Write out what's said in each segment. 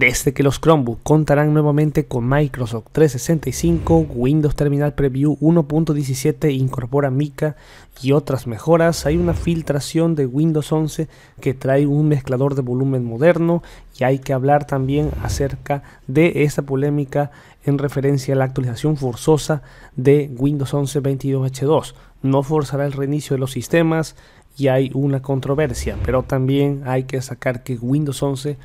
Desde que los Chromebooks contarán nuevamente con Microsoft 365, Windows Terminal Preview 1.17 incorpora Mica y otras mejoras, hay una filtración de Windows 11 que trae un mezclador de volumen moderno y hay que hablar también acerca de esa polémica en referencia a la actualización forzosa de Windows 11 22H2. No forzará el reinicio de los sistemas, y hay una controversia, pero también hay que sacar que Windows 11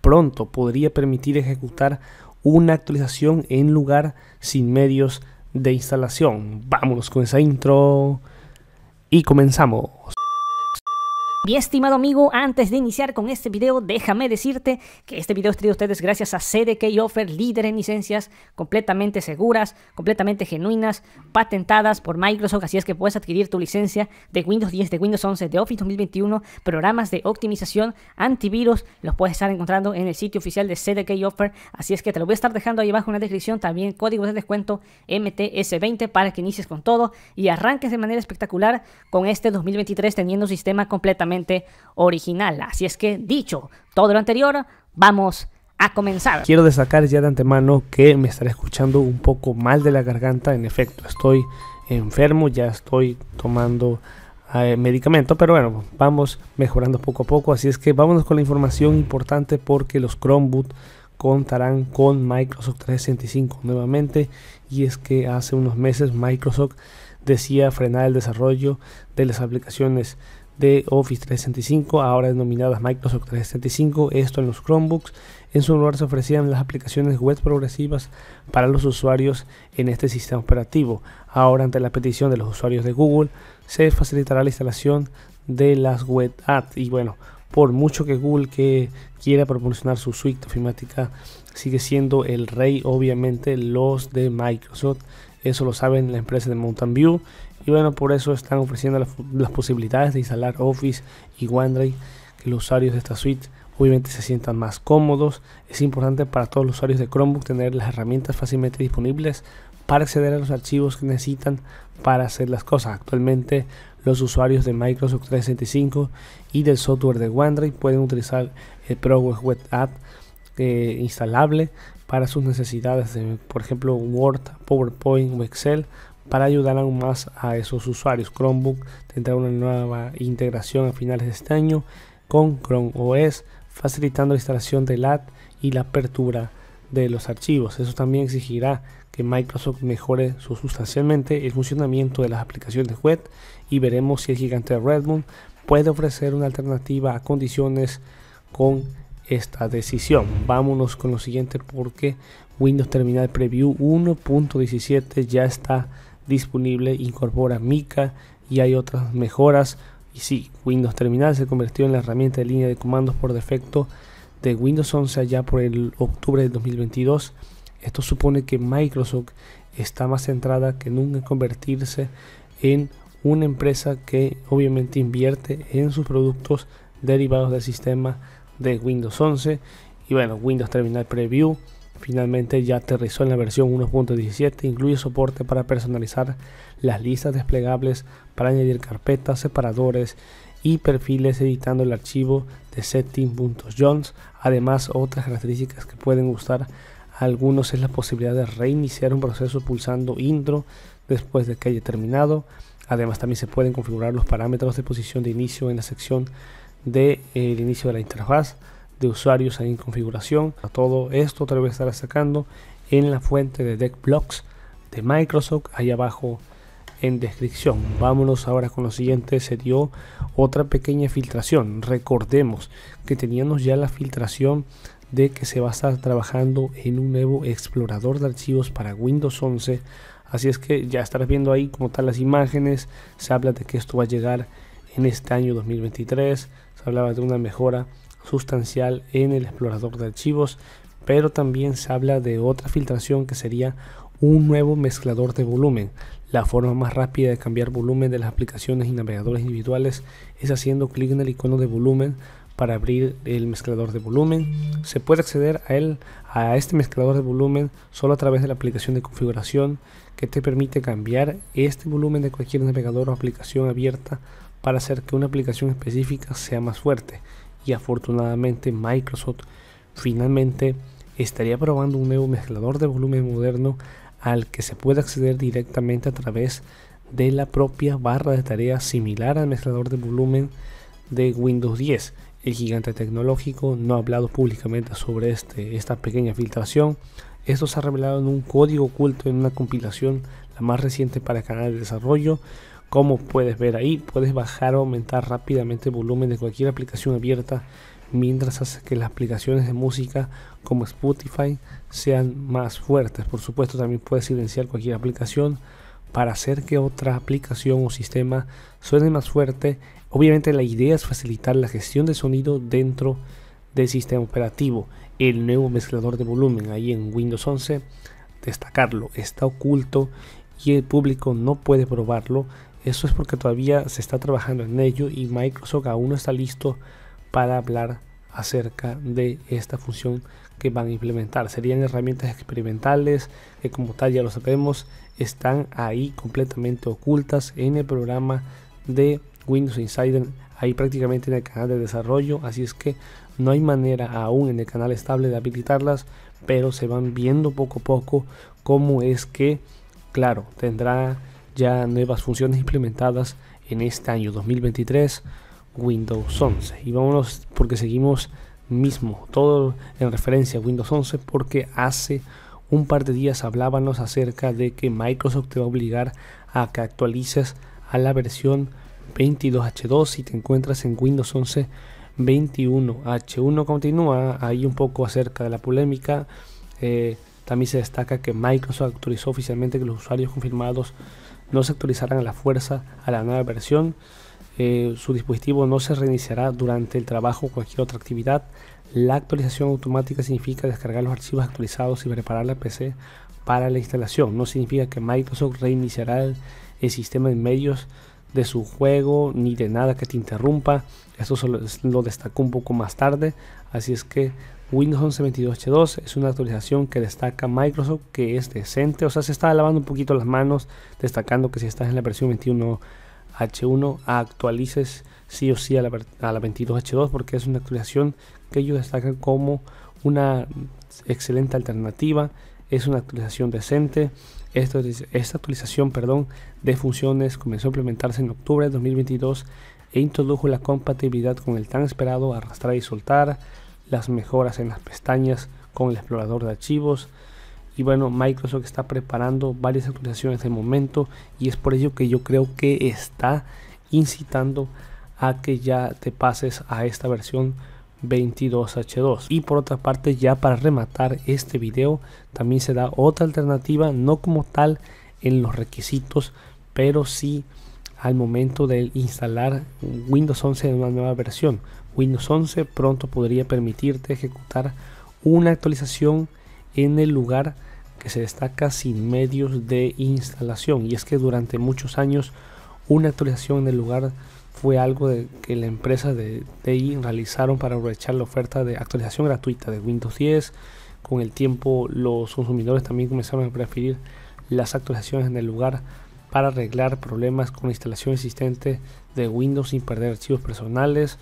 pronto podría permitir ejecutar una actualización en lugar sin medios de instalación. Vámonos con esa intro y comenzamos. Mi estimado amigo, antes de iniciar con este video, déjame decirte que este video es traído a ustedes gracias a CDK Offer, líder en licencias completamente seguras, completamente genuinas, patentadas por Microsoft, así es que puedes adquirir tu licencia de Windows 10, de Windows 11, de Office 2021, programas de optimización, antivirus, los puedes estar encontrando en el sitio oficial de CDK Offer, así es que te lo voy a estar dejando ahí abajo en la descripción, también código de descuento MTS20 para que inicies con todo y arranques de manera espectacular con este 2023 teniendo un sistema completamente original. Así es que, dicho todo lo anterior, vamos a comenzar. Quiero destacar ya de antemano que me estaré escuchando un poco mal de la garganta. En efecto, estoy enfermo, ya estoy tomando eh, medicamento, pero bueno, vamos mejorando poco a poco. Así es que vámonos con la información importante porque los Chromebook contarán con Microsoft 365 nuevamente. Y es que hace unos meses Microsoft decía frenar el desarrollo de las aplicaciones de Office 365, ahora denominadas Microsoft 365, esto en los Chromebooks. En su lugar se ofrecían las aplicaciones web progresivas para los usuarios en este sistema operativo. Ahora, ante la petición de los usuarios de Google, se facilitará la instalación de las web apps. Y bueno, por mucho que Google que quiera proporcionar su suite ofimática, sigue siendo el rey, obviamente, los de Microsoft. Eso lo saben la empresa de Mountain View y bueno, por eso están ofreciendo las, posibilidades de instalar Office y OneDrive, que los usuarios de esta suite obviamente se sientan más cómodos. Es importante para todos los usuarios de Chromebook tener las herramientas fácilmente disponibles para acceder a los archivos que necesitan para hacer las cosas. Actualmente los usuarios de Microsoft 365 y del software de OneDrive pueden utilizar el ProWeb Web App eh, instalable para sus necesidades, de, por ejemplo Word, PowerPoint o Excel para ayudar aún más a esos usuarios. Chromebook tendrá una nueva integración a finales de este año con Chrome OS, facilitando la instalación de LAT y la apertura de los archivos. Eso también exigirá que Microsoft mejore sustancialmente el funcionamiento de las aplicaciones web y veremos si el gigante Redmond puede ofrecer una alternativa a condiciones con esta decisión. Vámonos con lo siguiente porque Windows Terminal Preview 1.17 ya está disponible, incorpora mica y hay otras mejoras. Y sí, Windows Terminal se convirtió en la herramienta de línea de comandos por defecto de Windows 11 allá por el octubre de 2022. Esto supone que Microsoft está más centrada que nunca en convertirse en una empresa que obviamente invierte en sus productos derivados del sistema de Windows 11 y bueno, Windows Terminal Preview Finalmente ya aterrizó en la versión 1.17, incluye soporte para personalizar las listas desplegables, para añadir carpetas, separadores y perfiles editando el archivo de setting.jones. Además, otras características que pueden gustar a algunos es la posibilidad de reiniciar un proceso pulsando intro después de que haya terminado. Además, también se pueden configurar los parámetros de posición de inicio en la sección del de, eh, inicio de la interfaz de usuarios ahí en configuración. todo esto otra vez estará sacando en la fuente de deck blocks de Microsoft, ahí abajo en descripción. Vámonos ahora con lo siguiente, se dio otra pequeña filtración. Recordemos que teníamos ya la filtración de que se va a estar trabajando en un nuevo explorador de archivos para Windows 11. Así es que ya estarás viendo ahí como están las imágenes. Se habla de que esto va a llegar en este año 2023. Se hablaba de una mejora sustancial en el explorador de archivos, pero también se habla de otra filtración que sería un nuevo mezclador de volumen. La forma más rápida de cambiar volumen de las aplicaciones y navegadores individuales es haciendo clic en el icono de volumen para abrir el mezclador de volumen. Se puede acceder a él a este mezclador de volumen solo a través de la aplicación de configuración que te permite cambiar este volumen de cualquier navegador o aplicación abierta para hacer que una aplicación específica sea más fuerte y afortunadamente Microsoft finalmente estaría probando un nuevo mezclador de volumen moderno al que se puede acceder directamente a través de la propia barra de tareas similar al mezclador de volumen de Windows 10. El gigante tecnológico no ha hablado públicamente sobre este, esta pequeña filtración. Esto se ha revelado en un código oculto en una compilación, la más reciente para Canal de Desarrollo, como puedes ver ahí, puedes bajar o aumentar rápidamente el volumen de cualquier aplicación abierta mientras hace que las aplicaciones de música como Spotify sean más fuertes. Por supuesto, también puedes silenciar cualquier aplicación para hacer que otra aplicación o sistema suene más fuerte. Obviamente la idea es facilitar la gestión de sonido dentro del sistema operativo. El nuevo mezclador de volumen ahí en Windows 11, destacarlo, está oculto y el público no puede probarlo eso es porque todavía se está trabajando en ello y Microsoft aún no está listo para hablar acerca de esta función que van a implementar. Serían herramientas experimentales que como tal ya lo sabemos están ahí completamente ocultas en el programa de Windows Insider, ahí prácticamente en el canal de desarrollo, así es que no hay manera aún en el canal estable de habilitarlas, pero se van viendo poco a poco cómo es que, claro, tendrá ya nuevas funciones implementadas en este año 2023 Windows 11 y vámonos porque seguimos mismo todo en referencia a Windows 11 porque hace un par de días hablábamos acerca de que Microsoft te va a obligar a que actualices a la versión 22H2 si te encuentras en Windows 11 21H1 continúa ahí un poco acerca de la polémica eh, también se destaca que Microsoft actualizó oficialmente que los usuarios confirmados no se actualizarán a la fuerza a la nueva versión. Eh, su dispositivo no se reiniciará durante el trabajo o cualquier otra actividad. La actualización automática significa descargar los archivos actualizados y preparar la PC para la instalación. No significa que Microsoft reiniciará el, sistema en medios de su juego ni de nada que te interrumpa. Esto lo destacó un poco más tarde. Así es que Windows 11 22 h 2 es una actualización que destaca Microsoft que es decente, o sea, se está lavando un poquito las manos, destacando que si estás en la versión 21H1 actualices sí o sí a la, 22H2 porque es una actualización que ellos destacan como una excelente alternativa, es una actualización decente. esta actualización perdón, de funciones comenzó a implementarse en octubre de 2022 e introdujo la compatibilidad con el tan esperado arrastrar y soltar, las mejoras en las pestañas con el explorador de archivos. Y bueno, Microsoft está preparando varias actualizaciones de momento y es por ello que yo creo que está incitando a que ya te pases a esta versión 22H2. Y por otra parte, ya para rematar este video, también se da otra alternativa, no como tal en los requisitos, pero sí al momento de instalar Windows 11 en una nueva versión. Windows 11 pronto podría permitirte ejecutar una actualización en el lugar que se destaca sin medios de instalación. Y es que durante muchos años una actualización en el lugar fue algo de, que la empresa de TI realizaron para aprovechar la oferta de actualización gratuita de Windows 10. Con el tiempo los consumidores también comenzaron a preferir las actualizaciones en el lugar para arreglar problemas con la instalación existente de Windows sin perder archivos personales.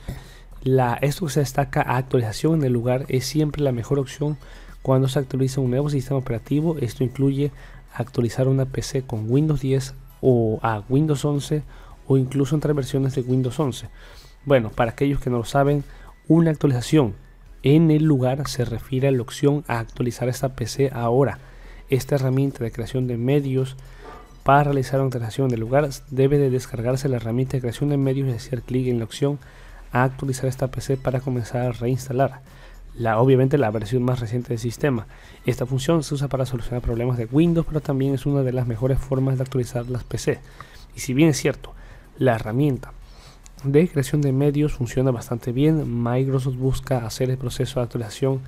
La se destaca actualización en el lugar es siempre la mejor opción cuando se actualiza un nuevo sistema operativo. Esto incluye actualizar una PC con Windows 10 o a Windows 11 o incluso entre versiones de Windows 11. Bueno, para aquellos que no lo saben, una actualización en el lugar se refiere a la opción a actualizar esta PC ahora. Esta herramienta de creación de medios para realizar una actualización el lugar debe de descargarse la herramienta de creación de medios y hacer clic en la opción actualizar esta PC para comenzar a reinstalar. La, obviamente la versión más reciente del sistema. Esta función se usa para solucionar problemas de Windows, pero también es una de las mejores formas de actualizar las PC. Y si bien es cierto, la herramienta de creación de medios funciona bastante bien, Microsoft busca hacer el proceso de actualización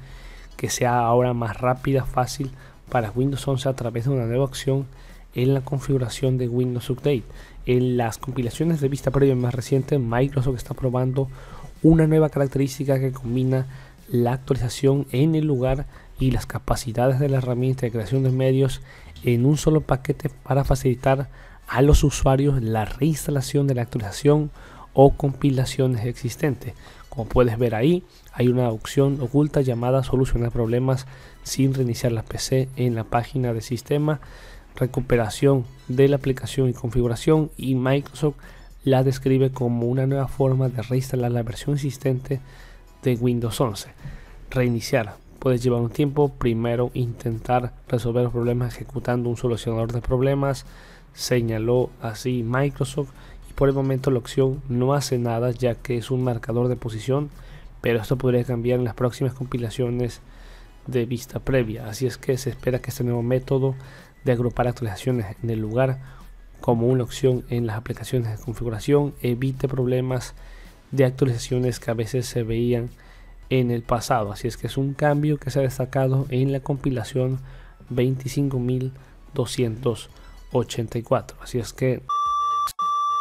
que sea ahora más rápida, fácil para Windows 11 a través de una nueva opción en la configuración de Windows Update. En las compilaciones de vista previa más reciente Microsoft está probando una nueva característica que combina la actualización en el lugar y las capacidades de la herramienta de creación de medios en un solo paquete para facilitar a los usuarios la reinstalación de la actualización o compilaciones existentes. Como puedes ver ahí, hay una opción oculta llamada solucionar problemas sin reiniciar la PC en la página de sistema recuperación de la aplicación y configuración y Microsoft la describe como una nueva forma de reinstalar la versión existente de Windows 11. Reiniciar puede llevar un tiempo, primero intentar resolver los problemas ejecutando un solucionador de problemas, señaló así Microsoft y por el momento la opción no hace nada ya que es un marcador de posición, pero esto podría cambiar en las próximas compilaciones de vista previa, así es que se espera que este nuevo método de agrupar actualizaciones en el lugar como una opción en las aplicaciones de configuración, evite problemas de actualizaciones que a veces se veían en el pasado. Así es que es un cambio que se ha destacado en la compilación 25.284. Así es que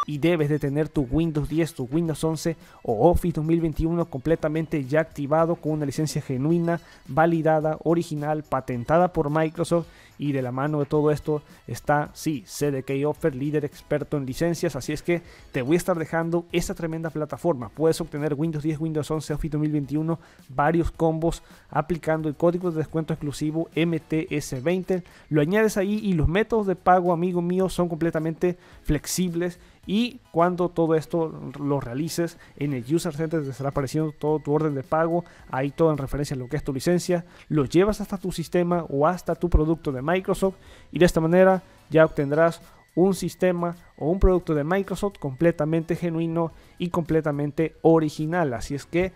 y debes de tener tu Windows 10, tu Windows 11 o Office 2021 completamente ya activado con una licencia genuina, validada, original, patentada por Microsoft y de la mano de todo esto está, sí, CDK Offer, líder experto en licencias, así es que te voy a estar dejando esta tremenda plataforma. Puedes obtener Windows 10, Windows 11, Office 2021, varios combos aplicando el código de descuento exclusivo MTS20, lo añades ahí y los métodos de pago, amigo mío, son completamente flexibles y cuando todo esto lo realices en el User Center te estará apareciendo todo tu orden de pago, ahí todo en referencia a lo que es tu licencia, lo llevas hasta tu sistema o hasta tu producto de Microsoft y de esta manera ya obtendrás un sistema o un producto de Microsoft completamente genuino y completamente original. Así es que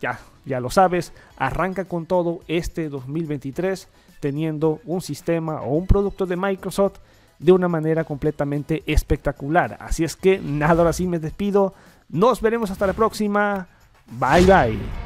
ya, ya lo sabes, arranca con todo este 2023 teniendo un sistema o un producto de Microsoft de una manera completamente espectacular. Así es que nada, ahora sí me despido. Nos veremos hasta la próxima. Bye bye.